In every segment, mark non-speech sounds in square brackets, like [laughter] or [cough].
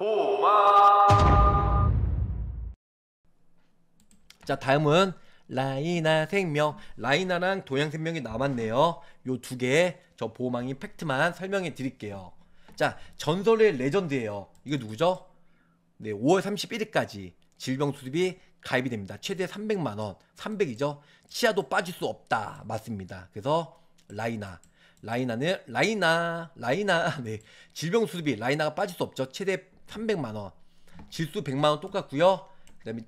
보마 자 다음은 라이나 생명 라이나랑 동양 생명이 남았네요 요 두 개 저 보호망이 팩트만 설명해 드릴게요 자 전설의 레전드예요 이거 누구죠? 네 5월 31일까지 질병 수습이 가입이 됩니다 최대 300만원 300이죠 치아도 빠질 수 없다 맞습니다 그래서 라이나 라이나는 라이나 라이나 [laughs] 네 질병 수습이 라이나가 빠질 수 없죠 최대 300만원 질수 100만원 똑같고요 그 다음에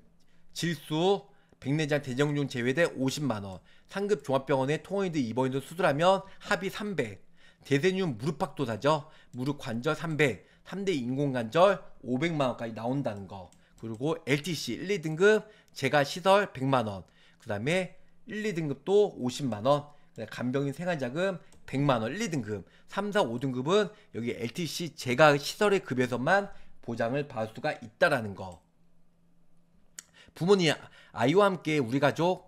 질수 백내장 대정균제외된 50만원 상급 종합병원에 통원이드입원이드 수술하면 합의 300대세늄 무릎팍도사죠 무릎관절 300 3대 인공관절 500만원까지 나온다는 거 그리고 LTC 1, 2등급 재가 시설 100만원 그 다음에 1, 2등급도 50만원 간병인 생활자금 100만원 1, 2등급 3, 4, 5등급은 여기 LTC 재가 시설의 급여에서만 보장을 받을 수가 있다라는 거. 부모님 아이와 함께 우리 가족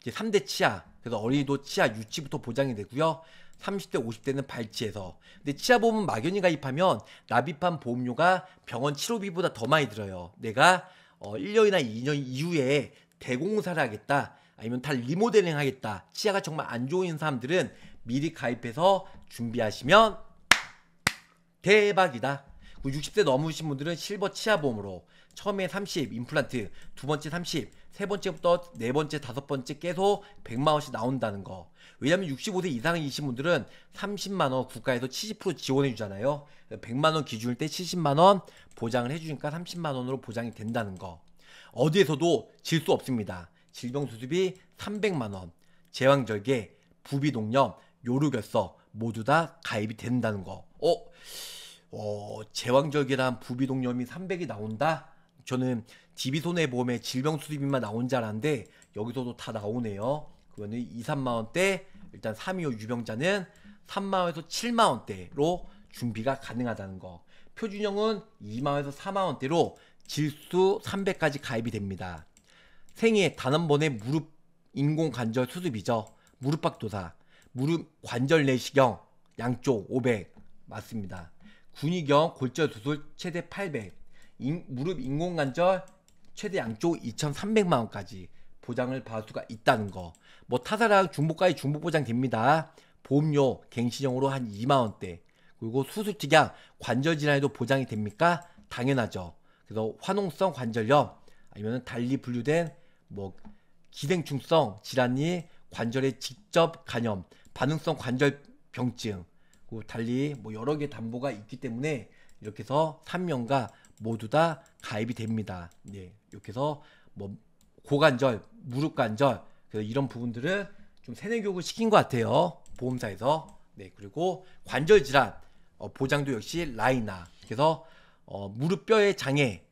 이제 3대 치아 그래서 어린이도 치아 유치부터 보장이 되고요. 30대 50대는 발치해서 근데 치아 보험은 막연히 가입하면 납입한 보험료가 병원 치료비보다 더 많이 들어요. 내가 어 1년이나 2년 이후에 대공사를 하겠다. 아니면 다 리모델링 하겠다. 치아가 정말 안 좋은 사람들은 미리 가입해서 준비하시면 대박이다. 60대 뭐 넘으신 분들은 실버 치아보험으로 처음에 30 임플란트, 두 번째 30, 세 번째부터 네 번째, 다섯 번째 계속 100만 원씩 나온다는 거. 왜냐면 65세 이상이신 분들은 30만 원 국가에서 70% 지원해 주잖아요. 100만 원 기준일 때 70만 원 보장을 해 주니까 30만 원으로 보장이 된다는 거. 어디에서도 질 수 없습니다. 질병 수습이 300만 원, 제왕절개, 부비동염, 요루결석 모두 다 가입이 된다는 거. 어? 어, 제왕절개란 부비동염이 300이 나온다? 저는 d 비손해보험에질병수입비만 나온 줄 알았는데 여기서도 다 나오네요. 그거는 2, 3만원대 일단 325 유병자는 3만원에서 7만원대로 준비가 가능하다는 거 표준형은 2만원에서 4만원대로 질수 300까지 가입이 됩니다. 생애 단 한 번의 무릎 인공관절 수습이죠 무릎박도사, 무릎 관절 내시경 양쪽 500 맞습니다. 군위경 골절 수술 최대 800, 인, 무릎 인공관절 최대 양쪽 2,300만 원까지 보장을 받을 수가 있다는 거. 뭐 타사랑 중복까지 중복 보장됩니다. 보험료 갱신형으로 한 2만 원대. 그리고 수술 특약 관절 질환에도 보장이 됩니까? 당연하죠. 그래서 화농성 관절염 아니면 달리 분류된 뭐 기생충성 질환이 관절에 직접 간염, 반응성 관절 병증, 달리 뭐 여러 개 담보가 있기 때문에 이렇게 해서 3명가 모두 다 가입이 됩니다. 네, 이렇게 해서 뭐 고관절, 무릎 관절 그래서 이런 부분들을 좀 세뇌 교육을 시킨 것 같아요. 보험사에서. 네, 그리고 관절 질환 어, 보장도 역시 라이나. 그래서 어, 무릎뼈의 장애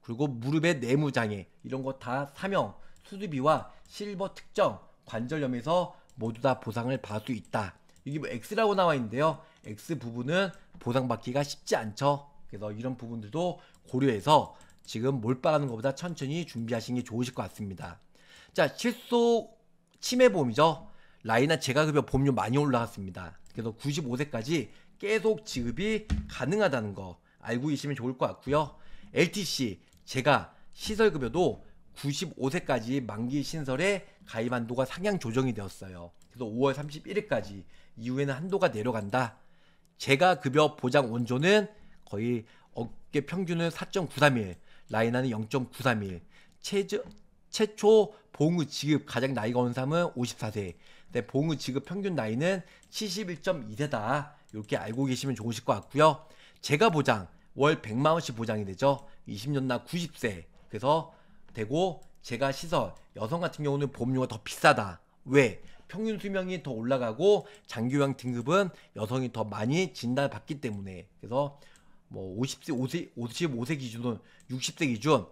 그리고 무릎의 내무 장애 이런 거다 사명 수두비와 실버 특정 관절염에서 모두 다 보상을 받을 수 있다. 여기 뭐 X라고 나와 있는데요. X 부분은 보상받기가 쉽지 않죠. 그래서 이런 부분들도 고려해서 지금 몰빵하는 것보다 천천히 준비하시는 게 좋으실 것 같습니다. 자, 실소 치매보험이죠. 라이나 재가급여 보험료 많이 올라갔습니다. 그래서 95세까지 계속 지급이 가능하다는 거 알고 계시면 좋을 것 같고요. LTC 제가 시설급여도 95세까지 만기 신설에 가입 한도가 상향 조정이 되었어요. 그래서 5월 31일까지 이후에는 한도가 내려간다. 제가 급여 보장 원조는 거의 어깨 평균은 4.931, 라인하는 0.931. 최저, 최초 보험의 지급 가장 나이가 온 사람은 54세. 근데 보험의 지급 평균 나이는 71.2세다. 이렇게 알고 계시면 좋으실 것 같고요. 제가 보장 월 100만 원씩 보장이 되죠. 20년 나 90세. 그래서 되고 제가 시설 여성 같은 경우는 보험료가 더 비싸다. 왜? 평균 수명이 더 올라가고 장기요양 등급은 여성이 더 많이 진단받기 때문에 그래서 뭐 50세 5세, 55세 기준은 60세 기준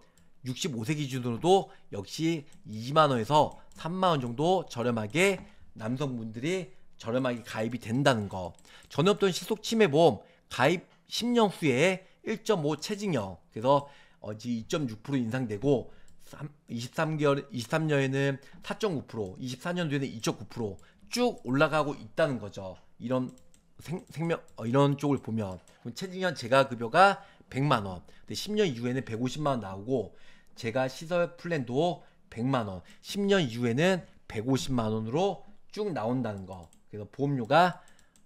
65세 기준으로도 역시 2만 원에서 3만 원 정도 저렴하게 남성분들이 저렴하게 가입이 된다는 거. 전혀 없던 시속 치매 보험 가입 10년 후에 1.5 체증형. 그래서 어지 2.6% 인상되고 23, 23개월, 23년에는 4.9%, 24년도에는 2.9%, 쭉 올라가고 있다는 거죠. 이런 생, 명 어, 이런 쪽을 보면 체럼 최중현 제가 급여가 100만 원. 근데 10년 이후에는 150만 원 나오고 제가 시설 플랜도 100만 원. 10년 이후에는 150만 원으로 쭉 나온다는 거. 그래서 보험료가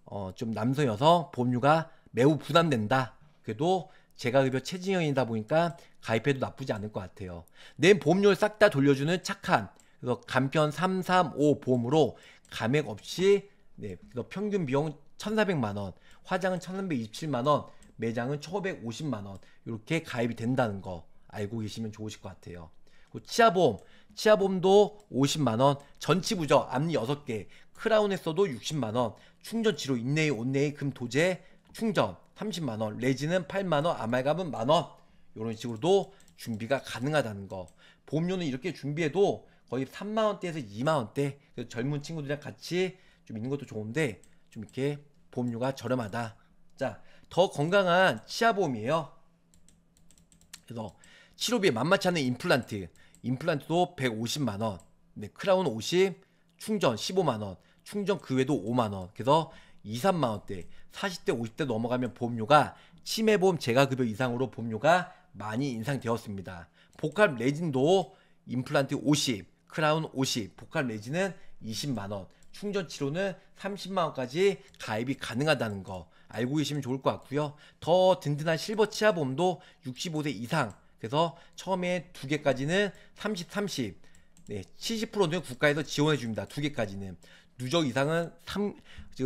어, 좀 남성 여서 보험료가 매우 부담된다. 그래도 제가 급여 체중형이다 보니까 가입해도 나쁘지 않을 것 같아요. 내 보험료를 싹 다 돌려주는 착한 그래서 간편 335 보험으로 감액 없이 네, 그래서 평균 비용 1,400만 원, 화장은 1,327만 원, 매장은 1,550만 원 이렇게 가입이 된다는 거 알고 계시면 좋으실 것 같아요. 치아보험, 그 치아보험도 50만원, 전치부저, 앞니 6개, 크라운에서도 60만원, 충전치료 인내의 온내의 금도제, 충전 30만원, 레진은 8만원, 아말감은 만원, 이런 식으로도 준비가 가능하다는 거. 보험료는 이렇게 준비해도 거의 3만 원대에서 2만 원대. 그래서 젊은 친구들이랑 같이 좀 있는 것도 좋은데 좀 이렇게 보험료가 저렴하다. 자, 더 건강한 치아 보험이에요. 그래서 치료비에 만만치 않은 임플란트. 임플란트도 150만 원. 네, 크라운 50, 충전 15만 원. 충전 그 외에도 5만 원. 그래서 2, 3만 원대. 40대, 50대 넘어가면 보험료가 치매보험 재가급여 이상으로 보험료가 많이 인상되었습니다. 복합 레진도 임플란트 50, 크라운 50, 복합 레진은 20만원, 충전 치료는 30만원까지 가입이 가능하다는 거 알고 계시면 좋을 것 같고요. 더 든든한 실버 치아보험도 65세 이상, 그래서 처음에 두 개까지는 30, 30, 네, 70%는 국가에서 지원해 줍니다. 두 개까지는. 누적 이상은 3,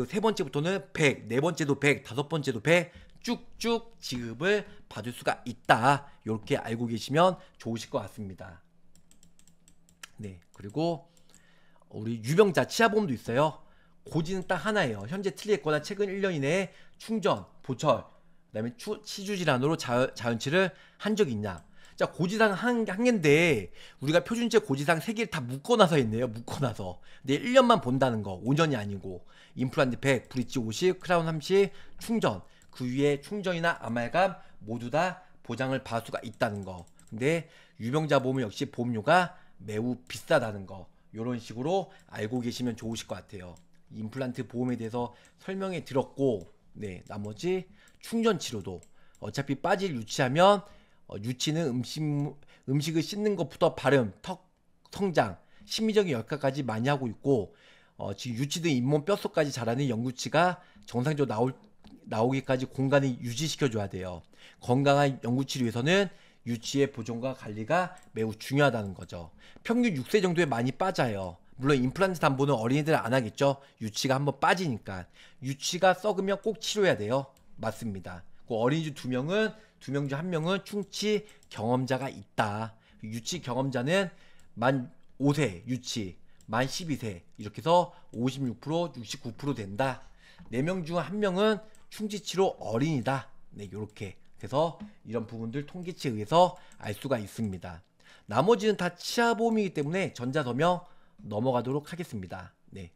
세 번째부터는 100, 네 번째도 100, 다섯 번째도 100, 쭉쭉 지급을 받을 수가 있다. 이렇게 알고 계시면 좋으실 것 같습니다. 네, 그리고 우리 유병자 치아보험도 있어요. 고지는 딱 하나예요. 현재 틀리했거나 최근 1년 이내에 충전, 보철, 그다음에 치주 질환으로 자, 자연치를 한 적이 있냐. 자, 고지상 한, 한 개인데 우리가 표준체 고지상 3 개를 다 묶어 놔서있네요 묶어 놔서 근데 1년만 본다는 거. 5년이 아니고. 임플란트 100, 브릿지 50, 크라운 30, 충전. 그 위에 충전이나 아말감 모두 다 보장을 받을 수가 있다는 거. 근데 유병자 보험 역시 보험료가 매우 비싸다는 거. 이런 식으로 알고 계시면 좋으실 것 같아요. 임플란트 보험에 대해서 설명해 드렸고, 네, 나머지 충전 치료도 어차피 빠질 유치하면 어, 유치는 음식 음식을 씻는 것부터 발음, 턱 성장, 심미적인 역학까지 많이 하고 있고 어, 지금 유치 등 잇몸 뼛속까지 자라는 영구치가 정상적으로 나올 나오기까지 공간을 유지시켜 줘야 돼요. 건강한 연구치를 위해서는 유치의 보존과 관리가 매우 중요하다는 거죠. 평균 6세 정도에 많이 빠져요. 물론 임플란트 담보는 어린이들은 안 하겠죠. 유치가 한번 빠지니까. 유치가 썩으면 꼭 치료해야 돼요. 맞습니다. 그어린이중두 명은 두 명 중 한 명은 충치 경험자가 있다. 유치 경험자는 만 5세 유치, 만 12세 이렇게 해서 56% 69% 된다. 4명중 한 명은 충지치료 어린이다. 네, 요렇게. 그래서 이런 부분들 통계치에 의해서 알 수가 있습니다. 나머지는 다 치아보험이기 때문에 전자서명 넘어가도록 하겠습니다. 네.